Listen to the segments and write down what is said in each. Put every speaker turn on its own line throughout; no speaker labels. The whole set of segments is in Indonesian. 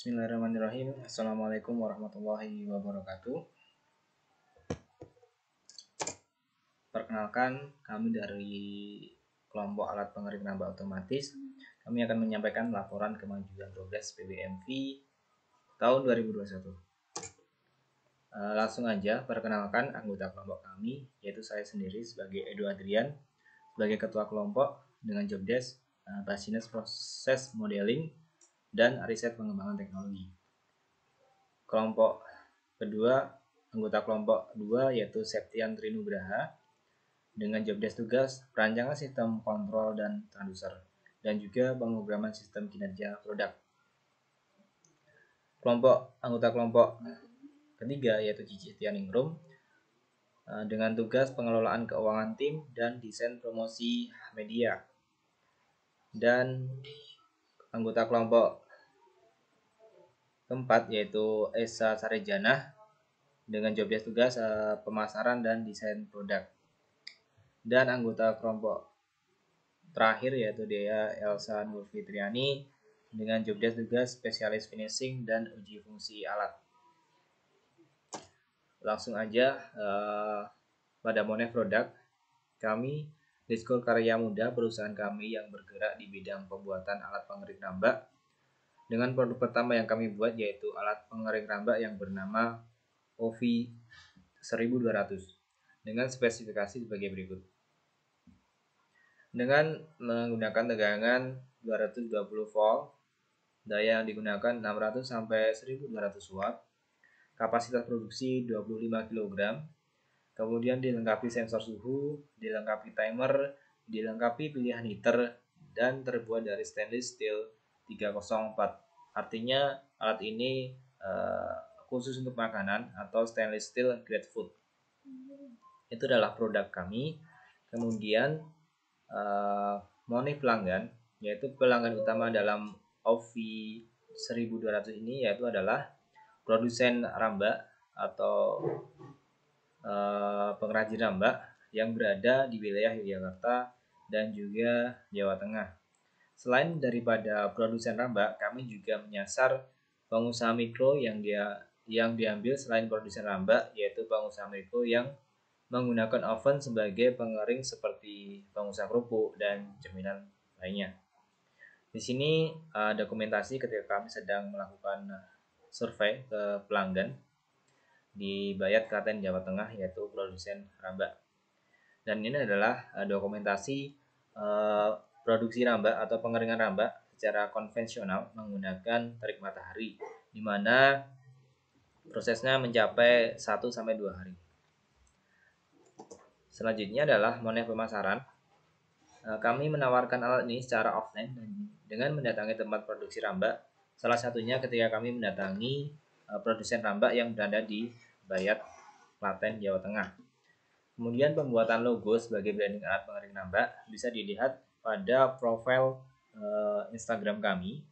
Bismillahirrahmanirrahim. Assalamualaikum warahmatullahi wabarakatuh. Perkenalkan, kami dari kelompok alat pengering nambah otomatis. Kami akan menyampaikan laporan kemajuan progres PBMV tahun 2021. Eh, langsung aja, perkenalkan anggota kelompok kami, yaitu saya sendiri sebagai Edo Adrian, sebagai ketua kelompok dengan jobdesk e, eh, Basinas Proses Modeling dan riset pengembangan teknologi. Kelompok kedua, anggota kelompok dua yaitu Septian Trinugraha dengan jobdesk tugas perancangan sistem kontrol dan transducer dan juga pemrograman sistem kinerja produk. Kelompok anggota kelompok ketiga yaitu Cici Tianingrum eh, dengan tugas pengelolaan keuangan tim dan desain promosi media. Dan anggota kelompok keempat yaitu Esa Sarejana dengan jobdesk tugas uh, pemasaran dan desain produk. Dan anggota kelompok terakhir yaitu Dea Elsa Nur Fitriani dengan jobdesk tugas spesialis finishing dan uji fungsi alat. Langsung aja uh, pada monet Produk kami Diskor Karya Muda, perusahaan kami yang bergerak di bidang pembuatan alat pengering rambak. Dengan produk pertama yang kami buat yaitu alat pengering rambak yang bernama OVI 1200 dengan spesifikasi sebagai berikut. Dengan menggunakan tegangan 220 volt, daya yang digunakan 600 sampai 1200 watt, kapasitas produksi 25 kg, kemudian dilengkapi sensor suhu, dilengkapi timer, dilengkapi pilihan heater, dan terbuat dari stainless steel 304. Artinya alat ini uh, khusus untuk makanan atau stainless steel grade food. Itu adalah produk kami. Kemudian uh, money pelanggan, yaitu pelanggan utama dalam OVI 1200 ini yaitu adalah produsen ramba atau Eh, pengrajin rambak yang berada di wilayah Yogyakarta dan juga Jawa Tengah. Selain daripada produsen rambak, kami juga menyasar pengusaha mikro yang dia yang diambil selain produsen rambak yaitu pengusaha mikro yang menggunakan oven sebagai pengering seperti pengusaha kerupuk dan cemilan lainnya. Di sini eh, dokumentasi ketika kami sedang melakukan survei ke pelanggan di Bayat Klaten Jawa Tengah yaitu produsen ramba. Dan ini adalah uh, dokumentasi uh, produksi ramba atau pengeringan ramba secara konvensional menggunakan terik matahari di mana prosesnya mencapai 1 sampai 2 hari. Selanjutnya adalah monet pemasaran. Eh, kami menawarkan alat ini secara offline dengan mendatangi tempat produksi ramba. Salah satunya ketika kami mendatangi Eh, produsen rambak yang berada di Bayat, Klaten, Jawa Tengah. Kemudian pembuatan logo sebagai branding alat pengering rambak bisa dilihat pada profil uh, Instagram kami.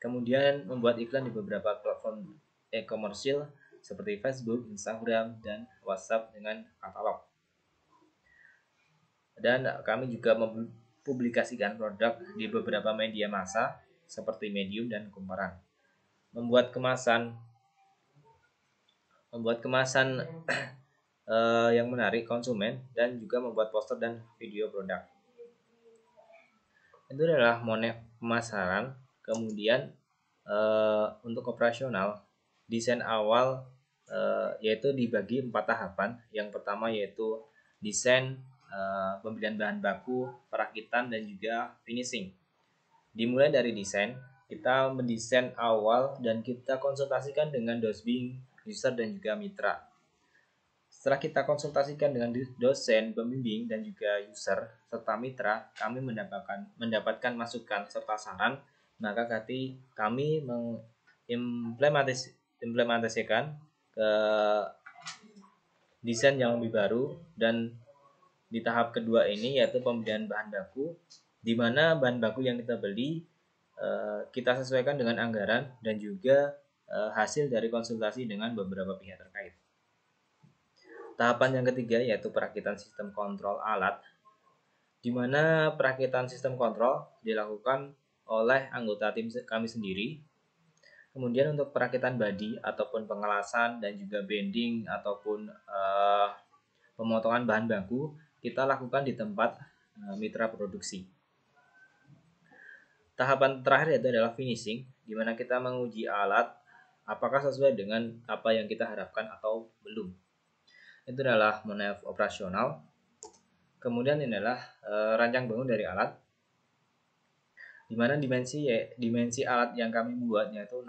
Kemudian membuat iklan di beberapa platform e-komersil seperti Facebook, Instagram, dan WhatsApp dengan katalog. Dan kami juga mempublikasikan produk di beberapa media massa seperti Medium dan Kumparan. Membuat kemasan membuat kemasan uh, yang menarik konsumen dan juga membuat poster dan video produk. Itu adalah monet pemasaran. Kemudian uh, untuk operasional, desain awal uh, yaitu dibagi empat tahapan. Yang pertama yaitu desain uh, pembelian bahan baku, perakitan dan juga finishing. Dimulai dari desain, kita mendesain awal dan kita konsultasikan dengan dosbing user, dan juga mitra. Setelah kita konsultasikan dengan dosen, pembimbing, dan juga user serta mitra, kami mendapatkan mendapatkan masukan serta saran, maka kami kami mengimplementasikan ke eh, desain yang lebih baru dan di tahap kedua ini yaitu pembelian bahan baku di mana bahan baku yang kita beli eh, kita sesuaikan dengan anggaran dan juga Eh, hasil dari konsultasi dengan beberapa pihak terkait. Tahapan yang ketiga yaitu perakitan sistem kontrol alat, di mana perakitan sistem kontrol dilakukan oleh anggota tim kami sendiri. Kemudian untuk perakitan body ataupun pengelasan dan juga bending ataupun uh, pemotongan bahan baku kita lakukan di tempat uh, mitra produksi. Tahapan terakhir yaitu adalah finishing, di mana kita menguji alat apakah sesuai dengan apa yang kita harapkan atau belum. Itu adalah monaif operasional. Kemudian ini adalah e, rancang bangun dari alat. Di mana dimensi ya, dimensi alat yang kami buat itu 60 x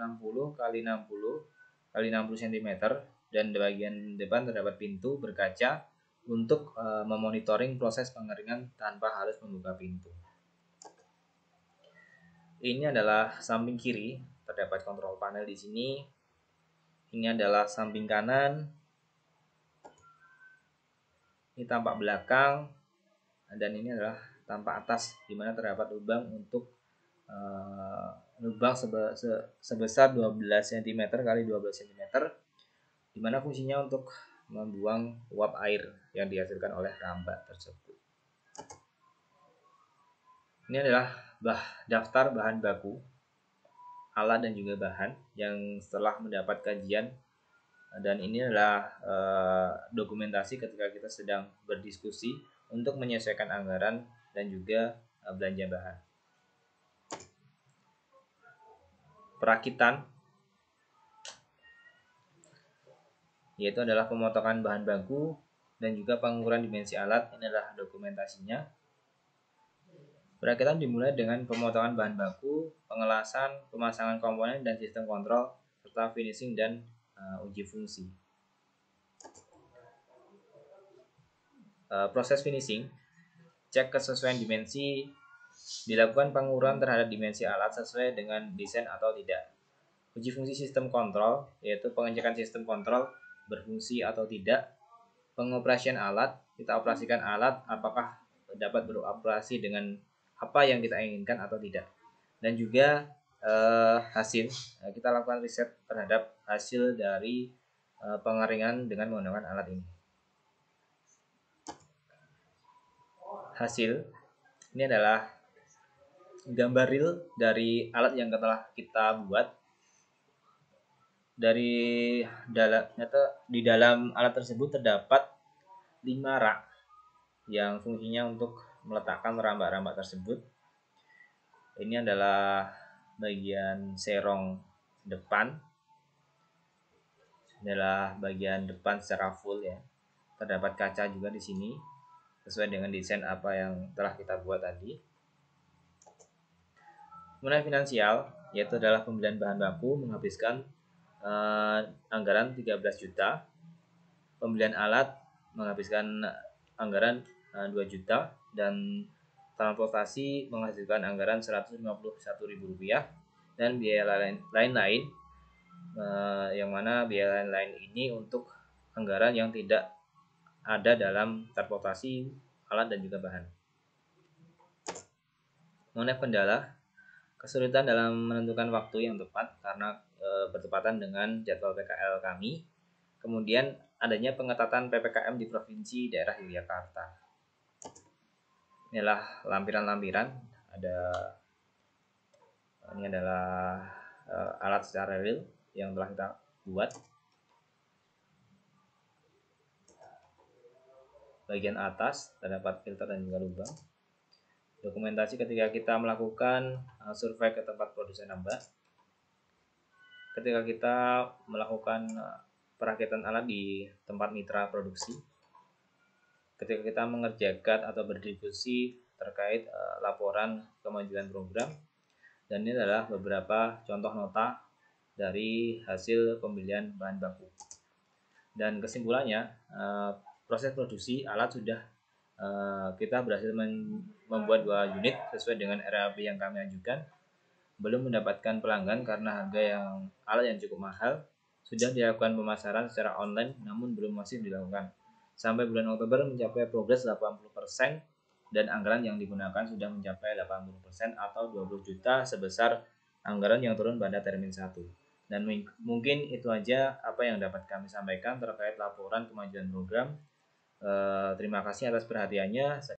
60 x 60 cm dan di bagian depan terdapat pintu berkaca untuk e, memonitoring proses pengeringan tanpa harus membuka pintu. Ini adalah samping kiri terdapat kontrol panel di sini. Ini adalah samping kanan. Ini tampak belakang dan ini adalah tampak atas di mana terdapat lubang untuk uh, lubang sebe se sebesar 12 cm kali 12 cm di mana fungsinya untuk membuang uap air yang dihasilkan oleh rambat tersebut. Ini adalah bah, daftar bahan baku alat dan juga bahan yang setelah mendapat kajian eh, dan ini adalah e, dokumentasi ketika kita sedang berdiskusi untuk menyelesaikan anggaran dan juga e, belanja bahan. Perakitan yaitu adalah pemotongan bahan baku dan juga pengukuran dimensi alat ini adalah dokumentasinya Perakitan dimulai dengan pemotongan bahan baku, pengelasan, pemasangan komponen dan sistem kontrol, serta finishing dan uh, uji fungsi. Uh, proses finishing, cek kesesuaian dimensi, dilakukan pengukuran terhadap dimensi alat sesuai dengan desain atau tidak. Uji fungsi sistem kontrol, yaitu pengecekan sistem kontrol berfungsi atau tidak. Pengoperasian alat, kita operasikan alat apakah dapat beroperasi dengan apa yang kita inginkan atau tidak. Dan juga eh, hasil, eh, kita lakukan riset terhadap hasil dari eh, pengeringan dengan menggunakan alat ini. Hasil, ini adalah gambar real dari alat yang telah kita buat dari dalam nyata di dalam alat tersebut terdapat lima rak yang fungsinya untuk meletakkan rambak-rambak tersebut. Ini adalah bagian serong depan. Ini adalah bagian depan secara full ya. Terdapat kaca juga di sini sesuai dengan desain apa yang telah kita buat tadi. Kemudian finansial yaitu adalah pembelian bahan baku menghabiskan eh, anggaran 13 juta. Pembelian alat menghabiskan anggaran 2 eh, juta dan transportasi menghasilkan anggaran Rp151.000 dan biaya lain-lain eh, yang mana biaya lain-lain ini untuk anggaran yang tidak ada dalam transportasi alat dan juga bahan. Mengenai kendala, kesulitan dalam menentukan waktu yang tepat karena e, bertepatan dengan jadwal PKL kami. Kemudian adanya pengetatan PPKM di provinsi daerah Yogyakarta inilah lampiran-lampiran ada ini adalah uh, alat secara real yang telah kita buat bagian atas terdapat filter dan juga lubang dokumentasi ketika kita melakukan eh, survei ke tempat produsen nambah ketika kita melakukan eh, perakitan alat di tempat mitra produksi ketika kita mengerjakan atau berdiskusi terkait uh, laporan kemajuan program dan ini adalah beberapa contoh nota dari hasil pembelian bahan baku dan kesimpulannya uh, proses produksi alat sudah uh, kita berhasil membuat dua unit sesuai dengan RAP yang kami ajukan belum mendapatkan pelanggan karena harga yang alat yang cukup mahal sudah dilakukan pemasaran secara online namun belum masih dilakukan Sampai bulan Oktober mencapai progres 80% dan anggaran yang digunakan sudah mencapai 80% atau 20 juta sebesar anggaran yang turun pada termin 1. Dan mungkin itu aja apa yang dapat kami sampaikan terkait laporan kemajuan program. Eh, terima kasih atas perhatiannya.